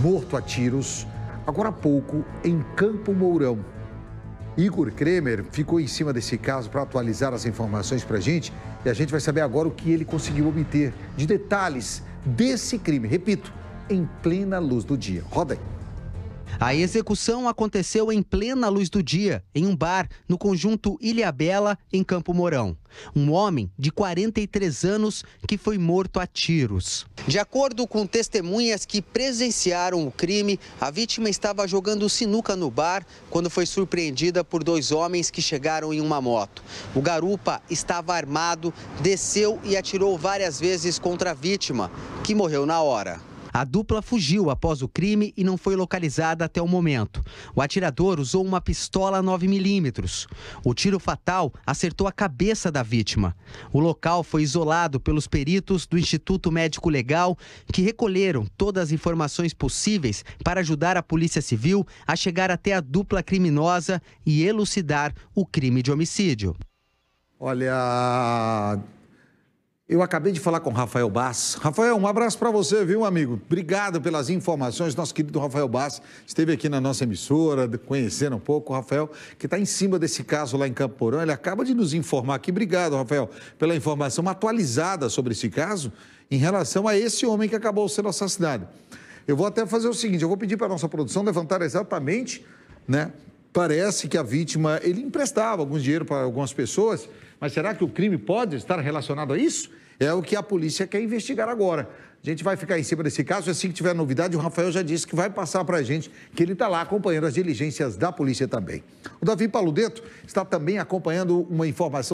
morto a tiros, agora há pouco, em Campo Mourão. Igor Kremer ficou em cima desse caso para atualizar as informações para a gente e a gente vai saber agora o que ele conseguiu obter de detalhes desse crime, repito, em plena luz do dia. Roda aí. A execução aconteceu em plena luz do dia, em um bar, no conjunto Ilha Bela, em Campo Mourão. Um homem de 43 anos que foi morto a tiros. De acordo com testemunhas que presenciaram o crime, a vítima estava jogando sinuca no bar quando foi surpreendida por dois homens que chegaram em uma moto. O garupa estava armado, desceu e atirou várias vezes contra a vítima, que morreu na hora. A dupla fugiu após o crime e não foi localizada até o momento. O atirador usou uma pistola 9mm. O tiro fatal acertou a cabeça da vítima. O local foi isolado pelos peritos do Instituto Médico Legal, que recolheram todas as informações possíveis para ajudar a Polícia Civil a chegar até a dupla criminosa e elucidar o crime de homicídio. Olha, eu acabei de falar com Rafael Bass. Rafael, um abraço para você, viu, amigo? Obrigado pelas informações. Nosso querido Rafael Bass esteve aqui na nossa emissora, conhecendo um pouco o Rafael, que está em cima desse caso lá em Campo Porão. Ele acaba de nos informar aqui. Obrigado, Rafael, pela informação atualizada sobre esse caso em relação a esse homem que acabou sendo assassinado. Eu vou até fazer o seguinte: eu vou pedir para a nossa produção levantar exatamente né, parece que a vítima, ele emprestava algum dinheiro para algumas pessoas, mas será que o crime pode estar relacionado a isso? É o que a polícia quer investigar agora. A gente vai ficar em cima desse caso. Assim que tiver novidade, o Rafael já disse que vai passar para a gente que ele está lá acompanhando as diligências da polícia também. O Davi Paludeto está também acompanhando uma informação.